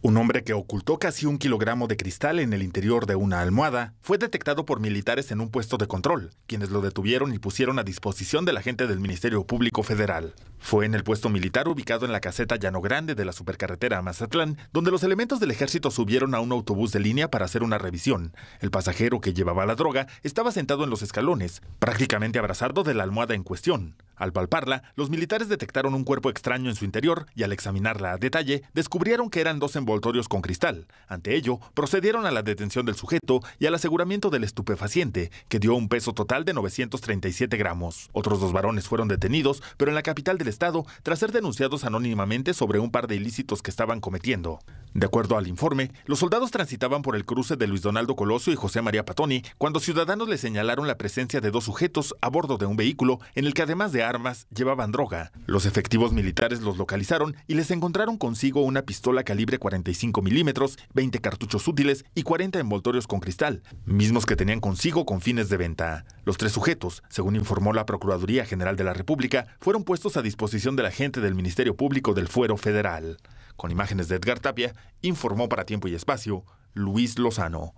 Un hombre que ocultó casi un kilogramo de cristal en el interior de una almohada fue detectado por militares en un puesto de control, quienes lo detuvieron y pusieron a disposición de la gente del Ministerio Público Federal. Fue en el puesto militar ubicado en la caseta Llano Grande de la supercarretera Mazatlán, donde los elementos del ejército subieron a un autobús de línea para hacer una revisión. El pasajero que llevaba la droga estaba sentado en los escalones, prácticamente abrazado de la almohada en cuestión. Al palparla, los militares detectaron un cuerpo extraño en su interior y al examinarla a detalle, descubrieron que eran dos envoltorios con cristal. Ante ello, procedieron a la detención del sujeto y al aseguramiento del estupefaciente, que dio un peso total de 937 gramos. Otros dos varones fueron detenidos, pero en la capital del estado, tras ser denunciados anónimamente sobre un par de ilícitos que estaban cometiendo. De acuerdo al informe, los soldados transitaban por el cruce de Luis Donaldo Colosio y José María Patoni cuando ciudadanos les señalaron la presencia de dos sujetos a bordo de un vehículo en el que además de armas llevaban droga. Los efectivos militares los localizaron y les encontraron consigo una pistola calibre 45 milímetros, 20 cartuchos útiles y 40 envoltorios con cristal, mismos que tenían consigo con fines de venta. Los tres sujetos, según informó la Procuraduría General de la República, fueron puestos a disposición de la gente del Ministerio Público del Fuero Federal. Con imágenes de Edgar Tapia, informó para Tiempo y Espacio Luis Lozano.